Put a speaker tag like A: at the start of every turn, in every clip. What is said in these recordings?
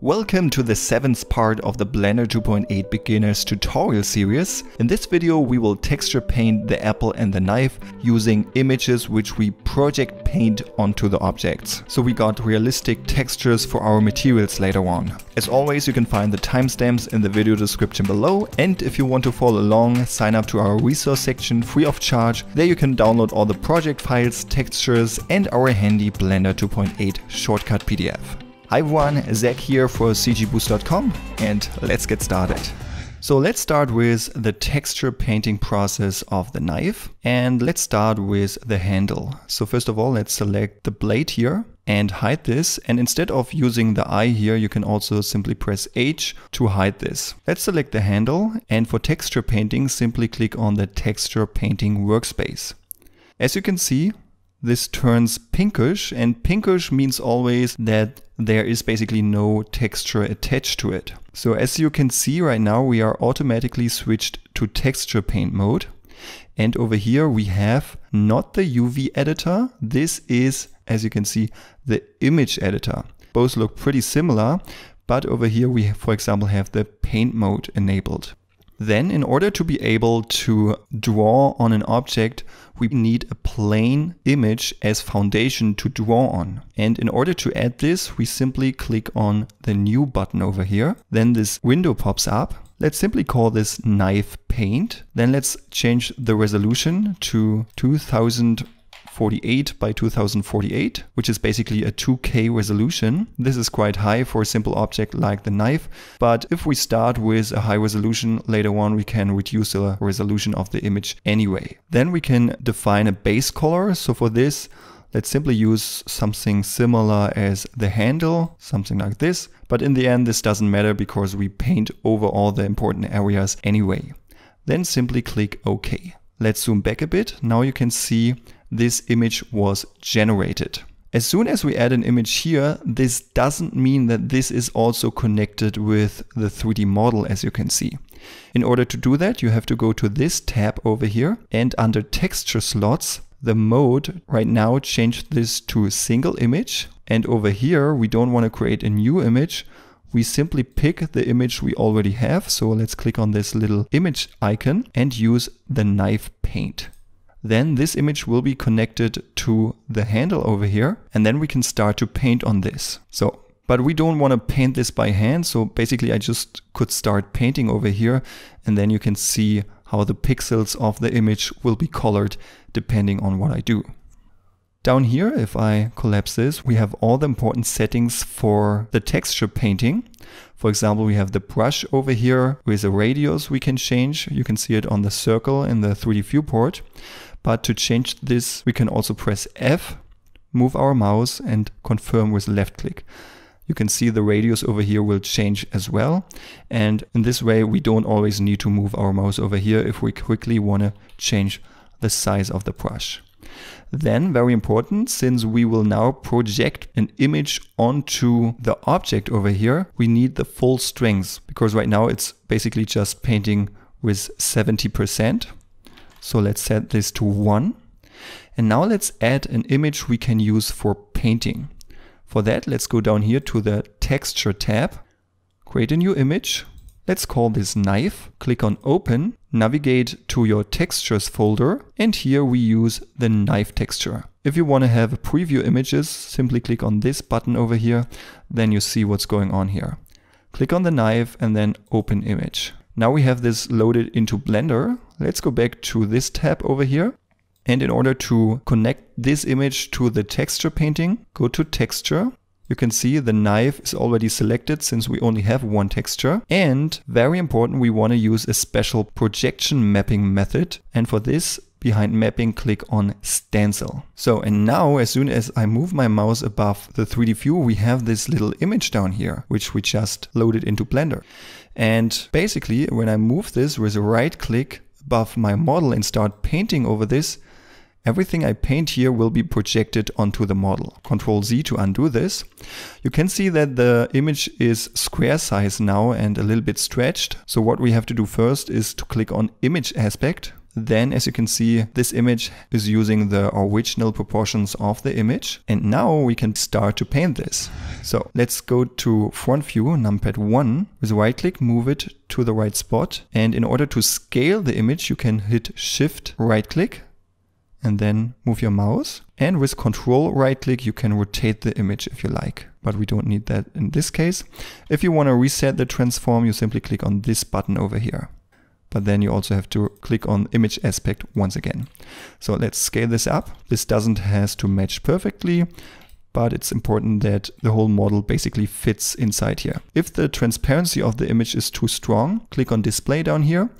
A: Welcome to the 7th part of the Blender 2.8 Beginners tutorial series. In this video we will texture paint the apple and the knife using images which we project paint onto the objects. So we got realistic textures for our materials later on. As always you can find the timestamps in the video description below and if you want to follow along sign up to our resource section free of charge. There you can download all the project files, textures and our handy Blender 2.8 shortcut PDF. Hi everyone, Zach here for cgboost.com and let's get started. So let's start with the texture painting process of the knife and let's start with the handle. So first of all, let's select the blade here and hide this. And instead of using the eye here, you can also simply press H to hide this. Let's select the handle and for texture painting, simply click on the texture painting workspace. As you can see, this turns pinkish and pinkish means always that there is basically no texture attached to it. So as you can see right now we are automatically switched to texture paint mode and over here we have not the UV editor, this is as you can see the image editor. Both look pretty similar but over here we for example have the paint mode enabled. Then in order to be able to draw on an object, we need a plane image as foundation to draw on. And in order to add this, we simply click on the new button over here. Then this window pops up. Let's simply call this knife paint. Then let's change the resolution to 2000 48 by 2048, which is basically a 2K resolution. This is quite high for a simple object like the knife, but if we start with a high resolution, later on we can reduce the resolution of the image anyway. Then we can define a base color. So for this, let's simply use something similar as the handle, something like this. But in the end, this doesn't matter because we paint over all the important areas anyway. Then simply click OK. Let's zoom back a bit. Now you can see this image was generated. As soon as we add an image here, this doesn't mean that this is also connected with the 3D model as you can see. In order to do that, you have to go to this tab over here and under texture slots, the mode right now change this to single image. And over here, we don't want to create a new image. We simply pick the image we already have. So let's click on this little image icon and use the knife paint then this image will be connected to the handle over here and then we can start to paint on this. So, but we don't want to paint this by hand. So basically I just could start painting over here and then you can see how the pixels of the image will be colored depending on what I do. Down here, if I collapse this, we have all the important settings for the texture painting. For example, we have the brush over here with a radius we can change. You can see it on the circle in the 3D viewport. But to change this, we can also press F, move our mouse and confirm with left click. You can see the radius over here will change as well. And in this way, we don't always need to move our mouse over here if we quickly want to change the size of the brush. Then, very important, since we will now project an image onto the object over here, we need the full strength because right now it's basically just painting with 70%. So let's set this to 1. And now let's add an image we can use for painting. For that, let's go down here to the Texture tab, create a new image. Let's call this Knife, click on Open, navigate to your Textures folder, and here we use the knife texture. If you want to have preview images, simply click on this button over here, then you see what's going on here. Click on the knife and then Open Image. Now we have this loaded into Blender. Let's go back to this tab over here. And in order to connect this image to the texture painting, go to texture. You can see the knife is already selected since we only have one texture. And very important, we want to use a special projection mapping method. And for this, behind mapping, click on stencil. So, and now as soon as I move my mouse above the 3D view, we have this little image down here, which we just loaded into Blender. And basically, when I move this with a right click above my model and start painting over this, Everything I paint here will be projected onto the model. Control Z to undo this. You can see that the image is square size now and a little bit stretched. So what we have to do first is to click on image aspect then as you can see, this image is using the original proportions of the image. And now we can start to paint this. So let's go to front view, numpad 1. With right click, move it to the right spot. And in order to scale the image, you can hit shift right click and then move your mouse. And with control right click, you can rotate the image if you like, but we don't need that in this case. If you want to reset the transform, you simply click on this button over here but then you also have to click on image aspect once again. So let's scale this up. This doesn't has to match perfectly, but it's important that the whole model basically fits inside here. If the transparency of the image is too strong, click on display down here,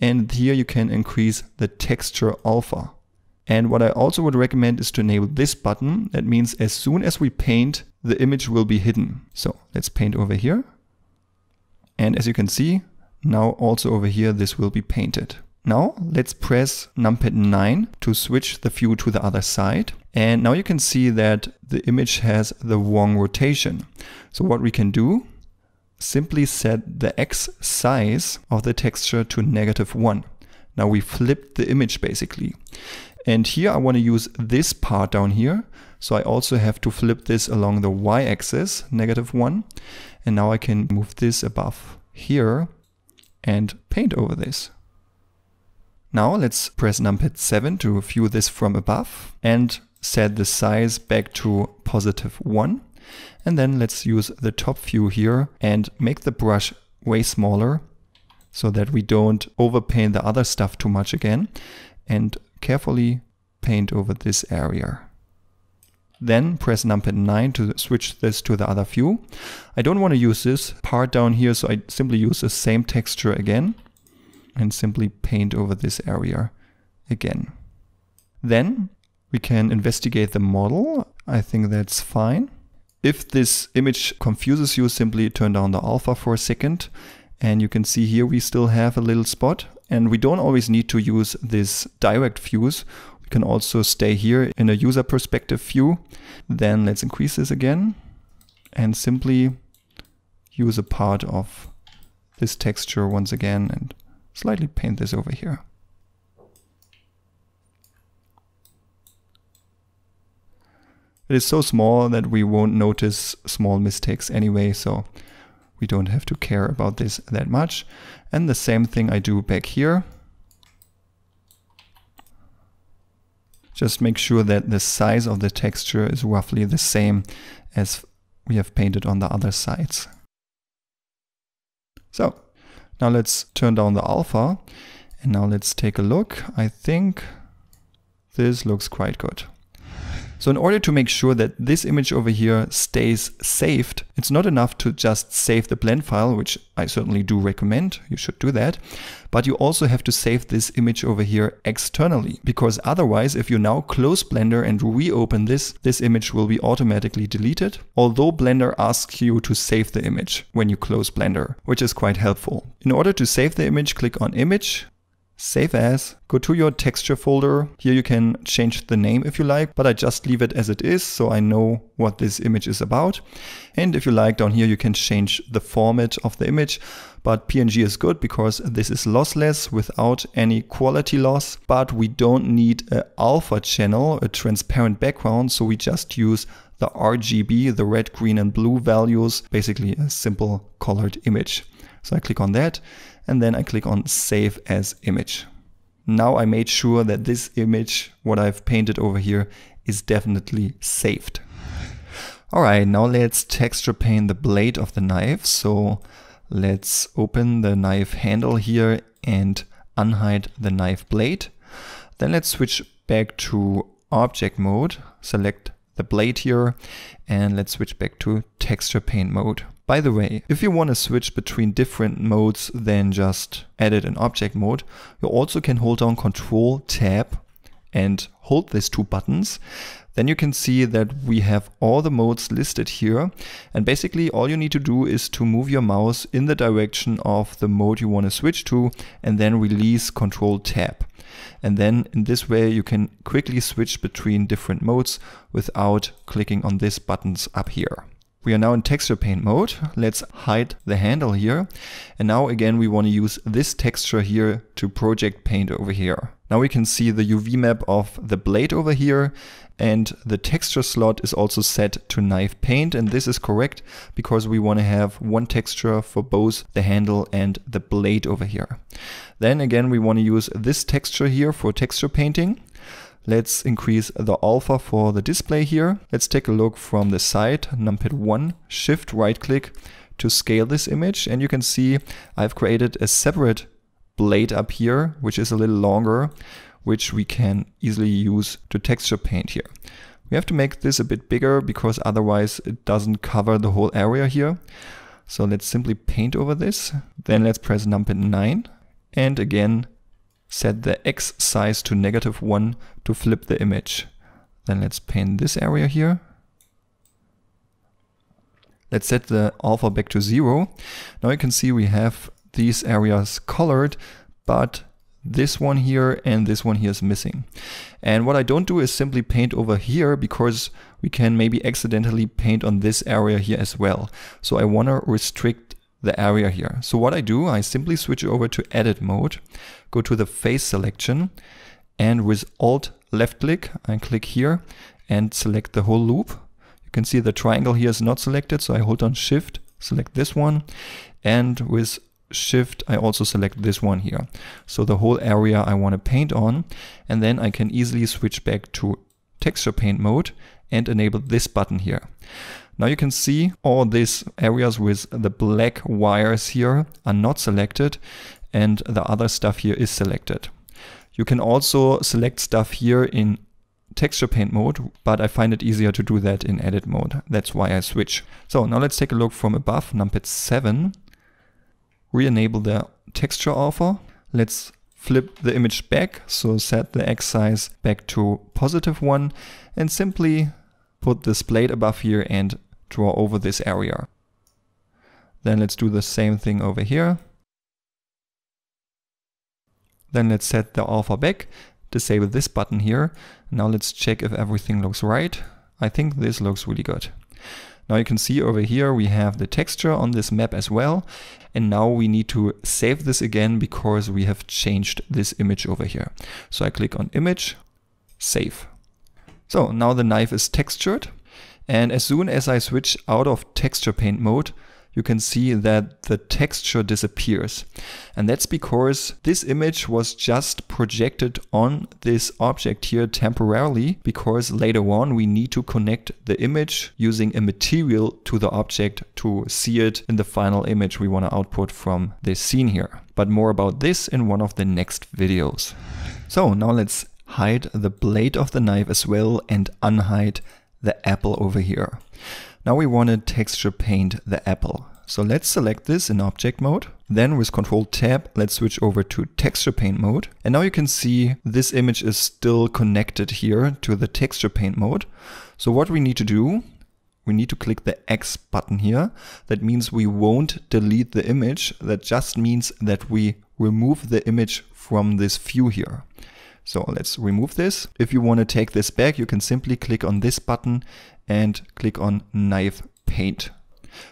A: and here you can increase the texture alpha. And what I also would recommend is to enable this button. That means as soon as we paint, the image will be hidden. So let's paint over here. And as you can see, now also over here this will be painted. Now let's press numpad 9 to switch the view to the other side. And now you can see that the image has the wrong rotation. So what we can do, simply set the X size of the texture to negative 1. Now we flipped the image basically. And here I want to use this part down here. So I also have to flip this along the y-axis, negative 1. And now I can move this above here and paint over this. Now let's press numpad 7 to view this from above and set the size back to positive 1. And then let's use the top view here and make the brush way smaller so that we don't overpaint the other stuff too much again and carefully paint over this area. Then press numpad 9 to switch this to the other view. I don't want to use this part down here, so I simply use the same texture again and simply paint over this area again. Then we can investigate the model. I think that's fine. If this image confuses you, simply turn down the alpha for a second. And you can see here we still have a little spot. And we don't always need to use this direct views. You can also stay here in a user perspective view. Then let's increase this again and simply use a part of this texture once again and slightly paint this over here. It is so small that we won't notice small mistakes anyway, so we don't have to care about this that much. And the same thing I do back here. Just make sure that the size of the texture is roughly the same as we have painted on the other sides. So now let's turn down the alpha and now let's take a look. I think this looks quite good. So in order to make sure that this image over here stays saved, it's not enough to just save the blend file, which I certainly do recommend, you should do that, but you also have to save this image over here externally, because otherwise if you now close Blender and reopen this, this image will be automatically deleted, although Blender asks you to save the image when you close Blender, which is quite helpful. In order to save the image, click on Image, Save as, go to your texture folder. Here you can change the name if you like, but I just leave it as it is so I know what this image is about. And if you like down here, you can change the format of the image, but PNG is good because this is lossless without any quality loss, but we don't need an alpha channel, a transparent background. So we just use the RGB, the red, green and blue values, basically a simple colored image. So I click on that and then I click on save as image. Now I made sure that this image, what I've painted over here, is definitely saved. Alright, now let's texture paint the blade of the knife. So let's open the knife handle here and unhide the knife blade. Then let's switch back to object mode, select the blade here, and let's switch back to texture paint mode. By the way, if you want to switch between different modes than just edit and object mode, you also can hold down Control Tab and hold these two buttons. Then you can see that we have all the modes listed here. And basically all you need to do is to move your mouse in the direction of the mode you want to switch to and then release Control Tab. And then in this way you can quickly switch between different modes without clicking on these buttons up here. We are now in texture paint mode. Let's hide the handle here. And now again, we want to use this texture here to project paint over here. Now we can see the UV map of the blade over here and the texture slot is also set to knife paint and this is correct because we want to have one texture for both the handle and the blade over here. Then again we want to use this texture here for texture painting Let's increase the alpha for the display here. Let's take a look from the side, numpad 1, shift right click to scale this image and you can see I've created a separate blade up here, which is a little longer, which we can easily use to texture paint here. We have to make this a bit bigger because otherwise it doesn't cover the whole area here. So let's simply paint over this. Then let's press numpad 9 and again set the X size to negative 1 to flip the image. Then let's paint this area here. Let's set the alpha back to 0. Now you can see we have these areas colored, but this one here and this one here is missing. And what I don't do is simply paint over here because we can maybe accidentally paint on this area here as well. So I want to restrict the area here. So what I do, I simply switch over to edit mode, go to the face selection and with alt left click, I click here and select the whole loop. You can see the triangle here is not selected, so I hold on shift, select this one and with shift I also select this one here. So the whole area I want to paint on and then I can easily switch back to texture paint mode and enable this button here. Now you can see all these areas with the black wires here are not selected and the other stuff here is selected. You can also select stuff here in texture paint mode, but I find it easier to do that in edit mode. That's why I switch. So now let's take a look from above, numpad 7. Re-enable the texture author. Let's flip the image back, so set the X size back to positive 1 and simply put this plate above here and draw over this area. Then let's do the same thing over here. Then let's set the alpha back, disable this button here. Now let's check if everything looks right. I think this looks really good. Now you can see over here we have the texture on this map as well. And now we need to save this again because we have changed this image over here. So I click on image, save. So now the knife is textured. And as soon as I switch out of texture paint mode, you can see that the texture disappears. And that's because this image was just projected on this object here temporarily, because later on we need to connect the image using a material to the object to see it in the final image we want to output from this scene here. But more about this in one of the next videos. So now let's hide the blade of the knife as well and unhide the apple over here. Now we want to texture paint the apple. So let's select this in object mode. Then with control tab, let's switch over to texture paint mode. And now you can see this image is still connected here to the texture paint mode. So what we need to do, we need to click the X button here. That means we won't delete the image. That just means that we remove the image from this view here. So let's remove this. If you want to take this back, you can simply click on this button and click on knife paint.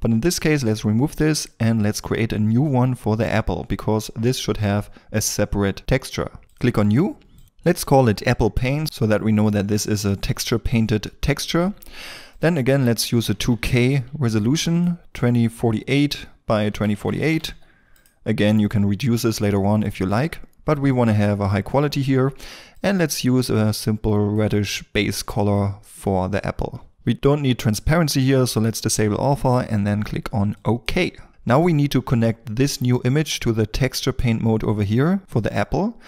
A: But in this case, let's remove this and let's create a new one for the apple because this should have a separate texture. Click on new. Let's call it apple paint so that we know that this is a texture painted texture. Then again, let's use a 2K resolution, 2048 by 2048. Again, you can reduce this later on if you like but we want to have a high quality here. And let's use a simple reddish base color for the apple. We don't need transparency here, so let's disable alpha and then click on OK. Now we need to connect this new image to the texture paint mode over here for the apple.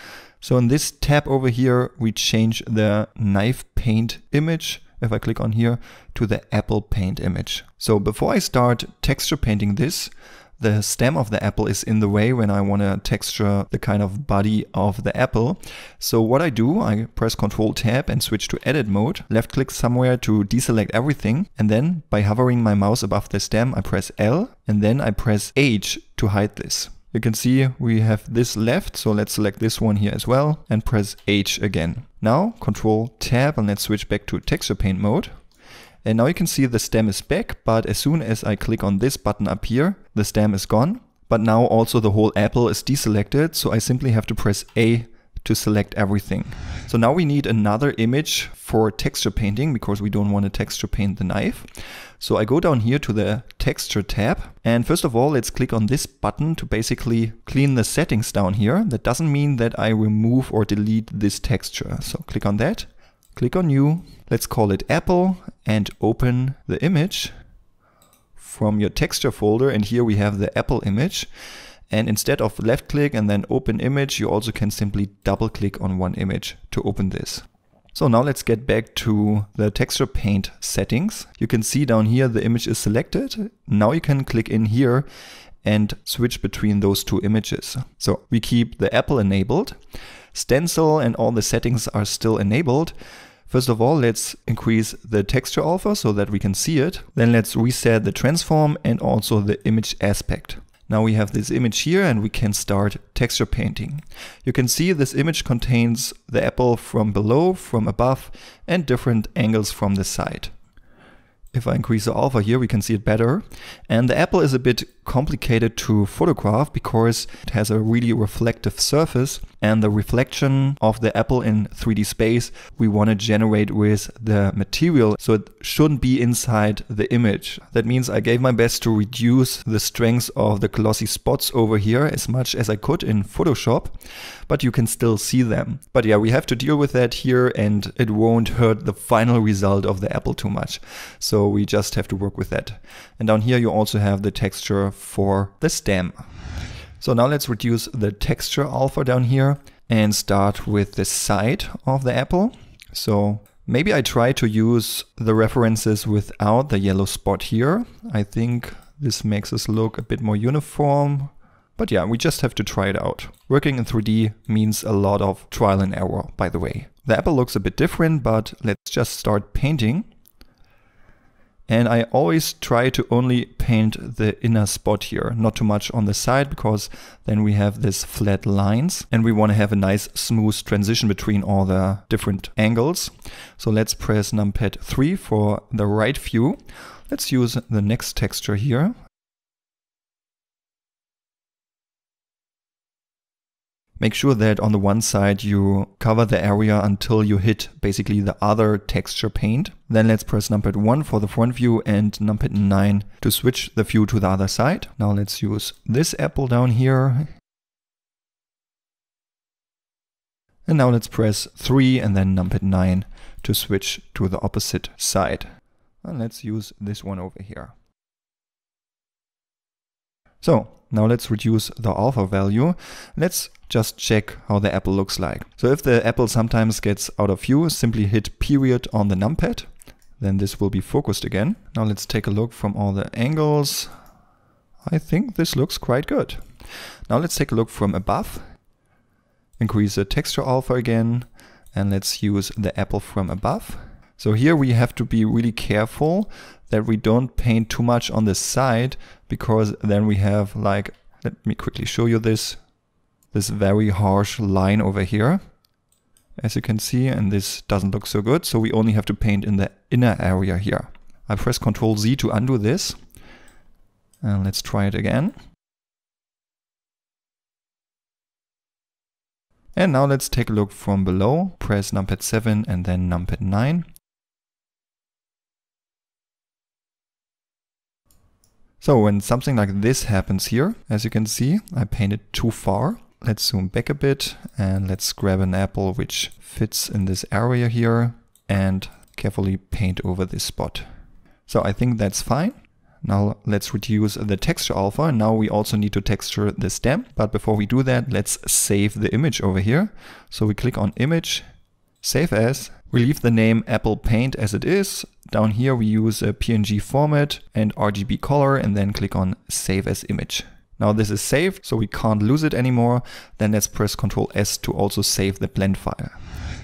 A: So in this tab over here, we change the knife paint image if I click on here, to the Apple Paint image. So before I start texture painting this, the stem of the apple is in the way when I want to texture the kind of body of the apple. So what I do, I press Ctrl Tab and switch to edit mode, left click somewhere to deselect everything and then by hovering my mouse above the stem I press L and then I press H to hide this. You can see we have this left, so let's select this one here as well and press H again. Now Ctrl Tab and let's switch back to texture paint mode. And now you can see the stem is back, but as soon as I click on this button up here, the stem is gone. But now also the whole apple is deselected, so I simply have to press A to select everything. So now we need another image for texture painting because we don't want to texture paint the knife. So I go down here to the texture tab and first of all let's click on this button to basically clean the settings down here. That doesn't mean that I remove or delete this texture. So click on that Click on new, let's call it Apple and open the image from your texture folder. And here we have the Apple image. And instead of left click and then open image, you also can simply double click on one image to open this. So now let's get back to the texture paint settings. You can see down here the image is selected. Now you can click in here and switch between those two images. So we keep the Apple enabled. Stencil and all the settings are still enabled. First of all, let's increase the texture alpha so that we can see it. Then let's reset the transform and also the image aspect. Now we have this image here and we can start texture painting. You can see this image contains the apple from below, from above and different angles from the side. If I increase the alpha here, we can see it better. And the apple is a bit complicated to photograph because it has a really reflective surface and the reflection of the apple in 3D space we want to generate with the material so it shouldn't be inside the image. That means I gave my best to reduce the strength of the glossy spots over here as much as I could in Photoshop but you can still see them. But yeah we have to deal with that here and it won't hurt the final result of the apple too much. So we just have to work with that. And down here you also have the texture for the stem. So now let's reduce the texture alpha down here and start with the side of the apple. So maybe I try to use the references without the yellow spot here. I think this makes us look a bit more uniform. But yeah, we just have to try it out. Working in 3D means a lot of trial and error, by the way. The apple looks a bit different, but let's just start painting. And I always try to only paint the inner spot here, not too much on the side because then we have this flat lines and we want to have a nice smooth transition between all the different angles. So let's press numpad 3 for the right view. Let's use the next texture here Make sure that on the one side you cover the area until you hit basically the other texture paint. Then let's press numpad 1 for the front view and numpad 9 to switch the view to the other side. Now let's use this apple down here. And now let's press 3 and then numpad 9 to switch to the opposite side. And let's use this one over here. So now let's reduce the alpha value. Let's just check how the apple looks like. So if the apple sometimes gets out of view, simply hit period on the numpad, then this will be focused again. Now let's take a look from all the angles. I think this looks quite good. Now let's take a look from above. Increase the texture alpha again and let's use the apple from above. So here we have to be really careful that we don't paint too much on the side because then we have like, let me quickly show you this, this very harsh line over here, as you can see, and this doesn't look so good. So we only have to paint in the inner area here. I press Control Z to undo this. And let's try it again. And now let's take a look from below. Press numpad 7 and then numpad 9. So when something like this happens here, as you can see, I painted too far. Let's zoom back a bit and let's grab an apple which fits in this area here and carefully paint over this spot. So I think that's fine. Now let's reduce the texture alpha and now we also need to texture the stem. But before we do that, let's save the image over here. So we click on image, save as, we leave the name Apple Paint as it is. Down here we use a PNG format and RGB color and then click on Save as Image. Now this is saved, so we can't lose it anymore. Then let's press Ctrl S to also save the blend file.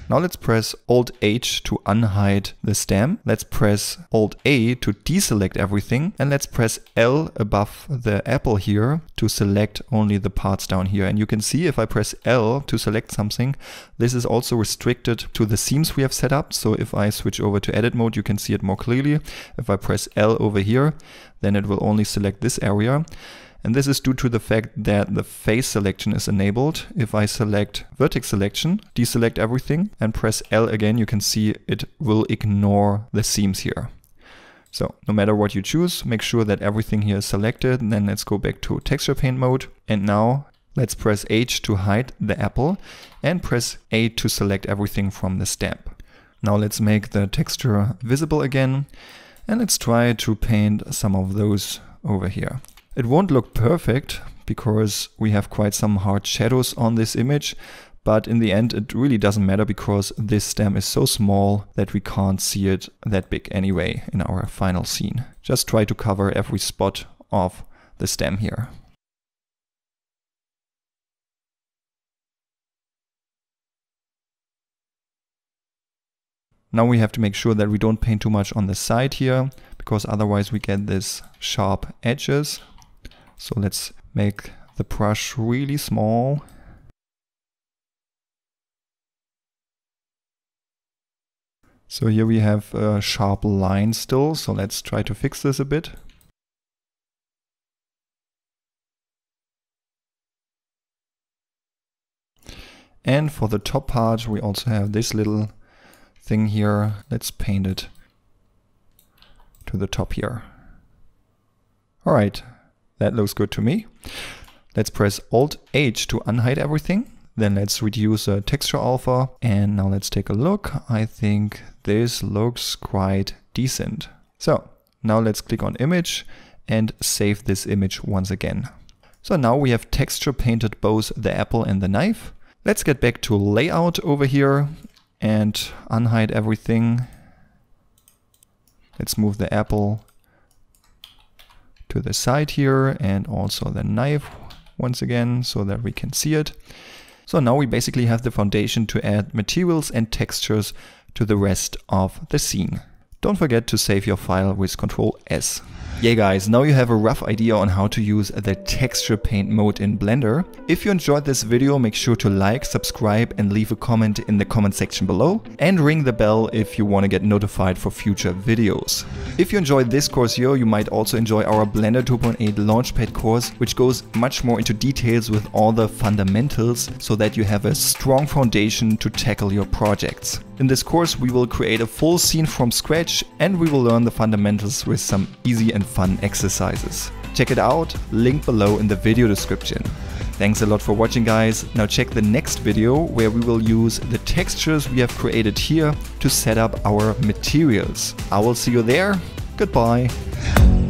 A: Now let's press Alt H to unhide the stem. Let's press Alt A to deselect everything. And let's press L above the apple here to select only the parts down here. And you can see if I press L to select something, this is also restricted to the seams we have set up. So if I switch over to edit mode, you can see it more clearly. If I press L over here, then it will only select this area. And this is due to the fact that the face selection is enabled. If I select vertex selection, deselect everything and press L again, you can see it will ignore the seams here. So no matter what you choose, make sure that everything here is selected. And then let's go back to texture paint mode. And now let's press H to hide the apple and press A to select everything from the stamp. Now let's make the texture visible again. And let's try to paint some of those over here. It won't look perfect because we have quite some hard shadows on this image, but in the end it really doesn't matter because this stem is so small that we can't see it that big anyway in our final scene. Just try to cover every spot of the stem here. Now we have to make sure that we don't paint too much on the side here because otherwise we get these sharp edges so let's make the brush really small. So here we have a sharp line still, so let's try to fix this a bit. And for the top part we also have this little thing here. Let's paint it to the top here. Alright, that looks good to me. Let's press Alt H to unhide everything. Then let's reduce the texture alpha. And now let's take a look. I think this looks quite decent. So now let's click on image and save this image once again. So now we have texture painted both the apple and the knife. Let's get back to layout over here and unhide everything. Let's move the apple to the side here and also the knife once again so that we can see it. So now we basically have the foundation to add materials and textures to the rest of the scene. Don't forget to save your file with Ctrl S. Yeah guys, now you have a rough idea on how to use the texture paint mode in Blender. If you enjoyed this video, make sure to like, subscribe and leave a comment in the comment section below. And ring the bell if you want to get notified for future videos. If you enjoyed this course here, you might also enjoy our Blender 2.8 Launchpad course, which goes much more into details with all the fundamentals so that you have a strong foundation to tackle your projects. In this course we will create a full scene from scratch and we will learn the fundamentals with some easy and fun exercises. Check it out, link below in the video description. Thanks a lot for watching guys. Now check the next video where we will use the textures we have created here to set up our materials. I will see you there. Goodbye.